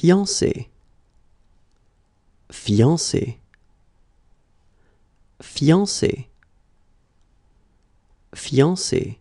fiancé fiancé fiancé fiancé